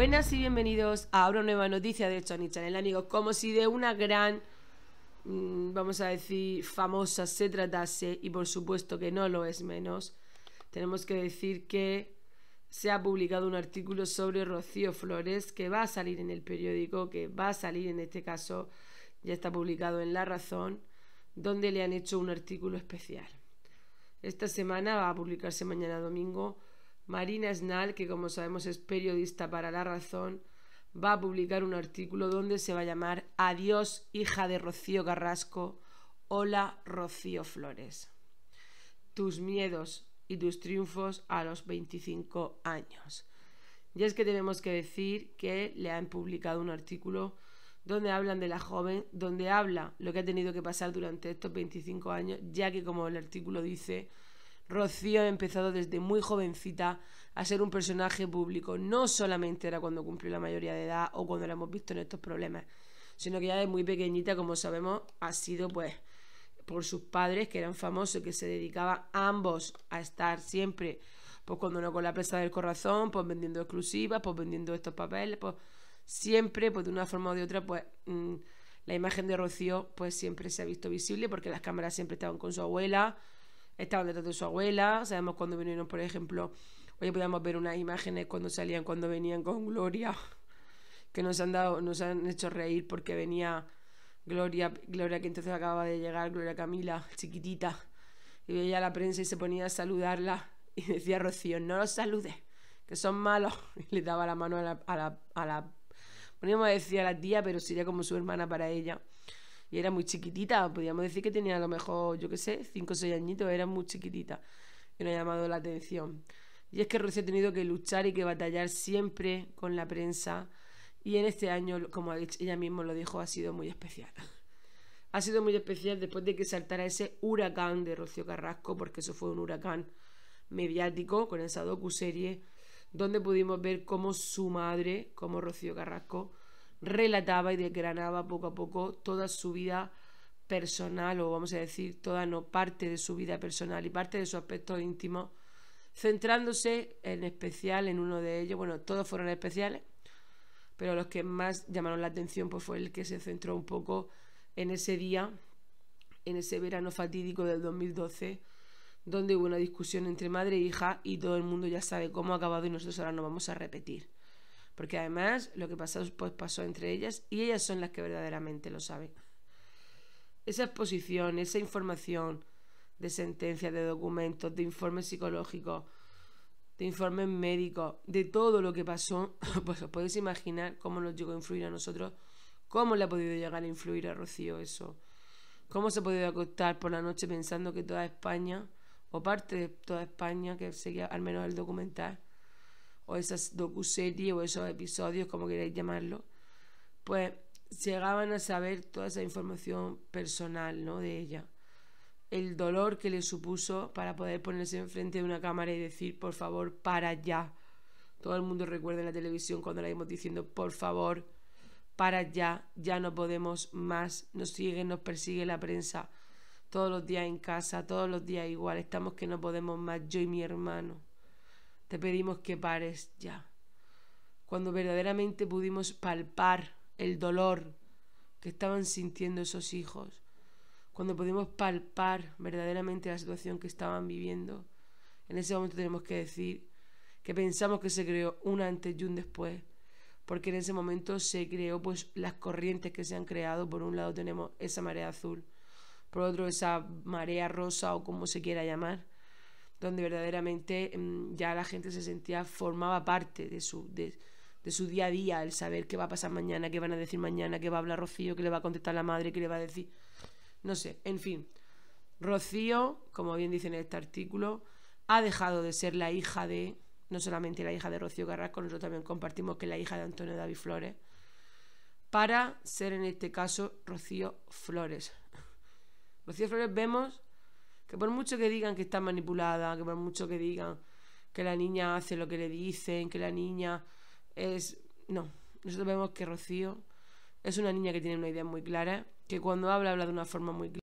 Buenas y bienvenidos a una nueva noticia de hecho Channel, amigos. Como si de una gran, mm, vamos a decir, famosa se tratase, y por supuesto que no lo es menos, tenemos que decir que se ha publicado un artículo sobre Rocío Flores que va a salir en el periódico, que va a salir en este caso, ya está publicado en La Razón, donde le han hecho un artículo especial. Esta semana va a publicarse mañana domingo Marina Snal, que como sabemos es periodista para La Razón, va a publicar un artículo donde se va a llamar Adiós, hija de Rocío Carrasco, hola Rocío Flores. Tus miedos y tus triunfos a los 25 años. Y es que tenemos que decir que le han publicado un artículo donde hablan de la joven, donde habla lo que ha tenido que pasar durante estos 25 años, ya que como el artículo dice, Rocío ha empezado desde muy jovencita a ser un personaje público. No solamente era cuando cumplió la mayoría de edad o cuando la hemos visto en estos problemas, sino que ya desde muy pequeñita, como sabemos, ha sido pues por sus padres que eran famosos, que se dedicaban ambos a estar siempre, pues cuando no con la presa del corazón, pues vendiendo exclusivas, pues vendiendo estos papeles, pues siempre, pues de una forma o de otra, pues mm, la imagen de Rocío pues siempre se ha visto visible porque las cámaras siempre estaban con su abuela, estaban detrás de su abuela, sabemos cuando vinieron, por ejemplo, hoy podíamos ver unas imágenes cuando salían, cuando venían con Gloria, que nos han dado, nos han hecho reír porque venía Gloria, Gloria que entonces acababa de llegar, Gloria Camila, chiquitita, y veía la prensa y se ponía a saludarla y decía Rocío, no los saludes, que son malos, y le daba la mano a la, a la, a la poníamos a decir a la tía, pero sería como su hermana para ella y era muy chiquitita, podíamos decir que tenía a lo mejor, yo qué sé, 5 o 6 añitos, era muy chiquitita, y no ha llamado la atención. Y es que Rocío ha tenido que luchar y que batallar siempre con la prensa, y en este año, como ella misma lo dijo, ha sido muy especial. Ha sido muy especial después de que saltara ese huracán de Rocío Carrasco, porque eso fue un huracán mediático con esa docu-serie, donde pudimos ver cómo su madre, como Rocío Carrasco, relataba y desgranaba poco a poco toda su vida personal, o vamos a decir, toda no parte de su vida personal y parte de su aspecto íntimo centrándose en especial en uno de ellos. Bueno, todos fueron especiales, pero los que más llamaron la atención pues, fue el que se centró un poco en ese día, en ese verano fatídico del 2012, donde hubo una discusión entre madre e hija y todo el mundo ya sabe cómo ha acabado y nosotros ahora no vamos a repetir. Porque además lo que pasó, pues pasó entre ellas y ellas son las que verdaderamente lo saben. Esa exposición, esa información de sentencias, de documentos, de informes psicológicos, de informes médicos, de todo lo que pasó, pues os podéis imaginar cómo nos llegó a influir a nosotros, cómo le ha podido llegar a influir a Rocío eso, cómo se ha podido acostar por la noche pensando que toda España, o parte de toda España, que seguía al menos el documental, o esas docuseries o esos episodios, como queréis llamarlo, pues llegaban a saber toda esa información personal ¿no? de ella. El dolor que le supuso para poder ponerse enfrente de una cámara y decir, por favor, para ya. Todo el mundo recuerda en la televisión cuando la vimos diciendo, por favor, para ya, ya no podemos más, nos sigue nos persigue la prensa, todos los días en casa, todos los días igual, estamos que no podemos más, yo y mi hermano. Te pedimos que pares ya. Cuando verdaderamente pudimos palpar el dolor que estaban sintiendo esos hijos, cuando pudimos palpar verdaderamente la situación que estaban viviendo, en ese momento tenemos que decir que pensamos que se creó un antes y un después, porque en ese momento se creó pues las corrientes que se han creado, por un lado tenemos esa marea azul, por otro esa marea rosa o como se quiera llamar, donde verdaderamente mm, ya la gente se sentía, formaba parte de su, de, su día a día, el saber qué va a pasar mañana, qué van a decir mañana, qué va a hablar Rocío, qué le va a contestar la madre, qué le va a decir. No sé, en fin. Rocío, como bien dice en este artículo, ha dejado de ser la hija de, no solamente la hija de Rocío Carrasco, nosotros también compartimos que es la hija de Antonio David Flores, para ser en este caso Rocío Flores. Rocío Flores vemos que por mucho que digan que está manipulada, que por mucho que digan que la niña hace lo que le dicen, que la niña es... No, nosotros vemos que Rocío es una niña que tiene una idea muy clara, que cuando habla habla de una forma muy clara.